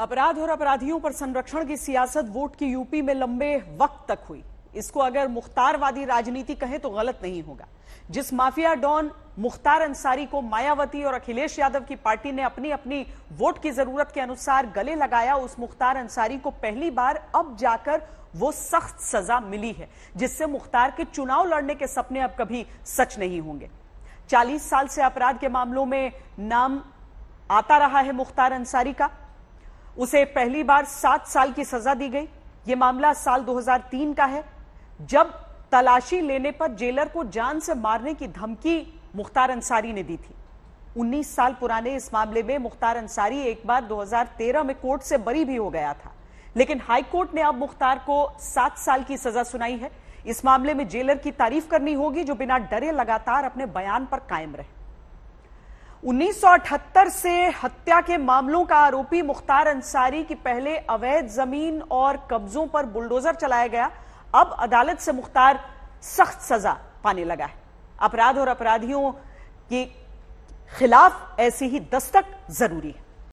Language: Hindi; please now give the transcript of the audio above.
अपराध और अपराधियों पर संरक्षण की सियासत वोट की यूपी में लंबे वक्त तक हुई इसको अगर मुख्तारवादी राजनीति कहे तो गलत नहीं होगा जिस माफिया डॉन मुख्तार अंसारी को मायावती और अखिलेश यादव की पार्टी ने अपनी अपनी वोट की जरूरत के अनुसार गले लगाया उस मुख्तार अंसारी को पहली बार अब जाकर वो सख्त सजा मिली है जिससे मुख्तार के चुनाव लड़ने के सपने अब कभी सच नहीं होंगे 40 साल से अपराध के मामलों में नाम आता रहा है मुख्तार अंसारी का उसे पहली बार सात साल की सजा दी गई यह मामला साल 2003 का है जब तलाशी लेने पर जेलर को जान से मारने की धमकी मुख्तार अंसारी ने दी थी उन्नीस साल पुराने इस मामले में मुख्तार अंसारी एक बार 2013 में कोर्ट से बरी भी हो गया था लेकिन हाई कोर्ट ने अब मुख्तार को सात साल की सजा सुनाई है इस मामले में जेलर की तारीफ करनी होगी जो बिना डरे लगातार अपने बयान पर कायम रहे 1978 से हत्या के मामलों का आरोपी मुख्तार अंसारी की पहले अवैध जमीन और कब्जों पर बुलडोजर चलाया गया अब अदालत से मुख्तार सख्त सजा पाने लगा है अपराध और अपराधियों के खिलाफ ऐसी ही दस्तक जरूरी है